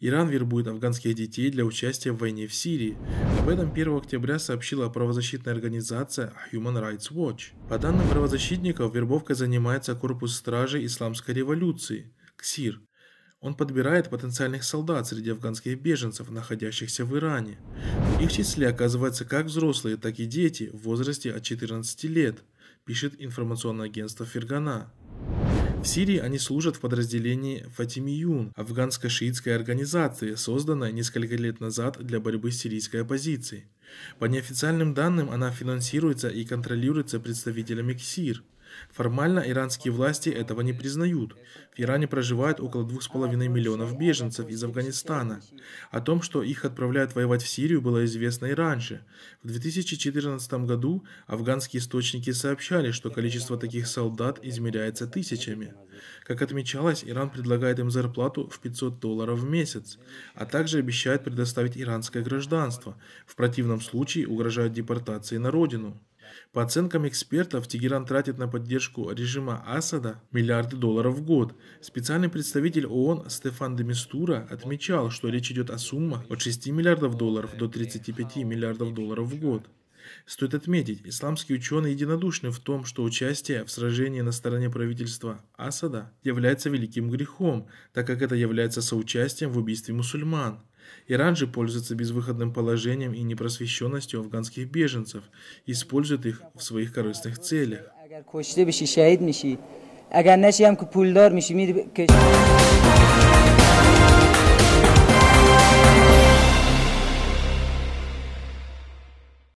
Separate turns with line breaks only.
Иран вербует афганских детей для участия в войне в Сирии. Об этом 1 октября сообщила правозащитная организация Human Rights Watch. По данным правозащитников, вербовкой занимается корпус стражей исламской революции – КСИР. Он подбирает потенциальных солдат среди афганских беженцев, находящихся в Иране. В их числе оказываются как взрослые, так и дети в возрасте от 14 лет, пишет информационное агентство Фергана. В Сирии они служат в подразделении Фатимиюн, афганской шиитской организации, созданной несколько лет назад для борьбы с сирийской оппозицией. По неофициальным данным, она финансируется и контролируется представителями КСИР. Формально иранские власти этого не признают. В Иране проживает около 2,5 миллионов беженцев из Афганистана. О том, что их отправляют воевать в Сирию, было известно и раньше. В 2014 году афганские источники сообщали, что количество таких солдат измеряется тысячами. Как отмечалось, Иран предлагает им зарплату в 500 долларов в месяц, а также обещает предоставить иранское гражданство. В противном случае угрожают депортации на родину. По оценкам экспертов, Тегеран тратит на поддержку режима Асада миллиарды долларов в год. Специальный представитель ООН Стефан де Мистура отмечал, что речь идет о суммах от 6 миллиардов долларов до 35 миллиардов долларов в год. Стоит отметить, исламские ученые единодушны в том, что участие в сражении на стороне правительства Асада является великим грехом, так как это является соучастием в убийстве мусульман. Иран же пользуется безвыходным положением и непросвещенностью афганских беженцев, использует их в своих корыстных целях. Если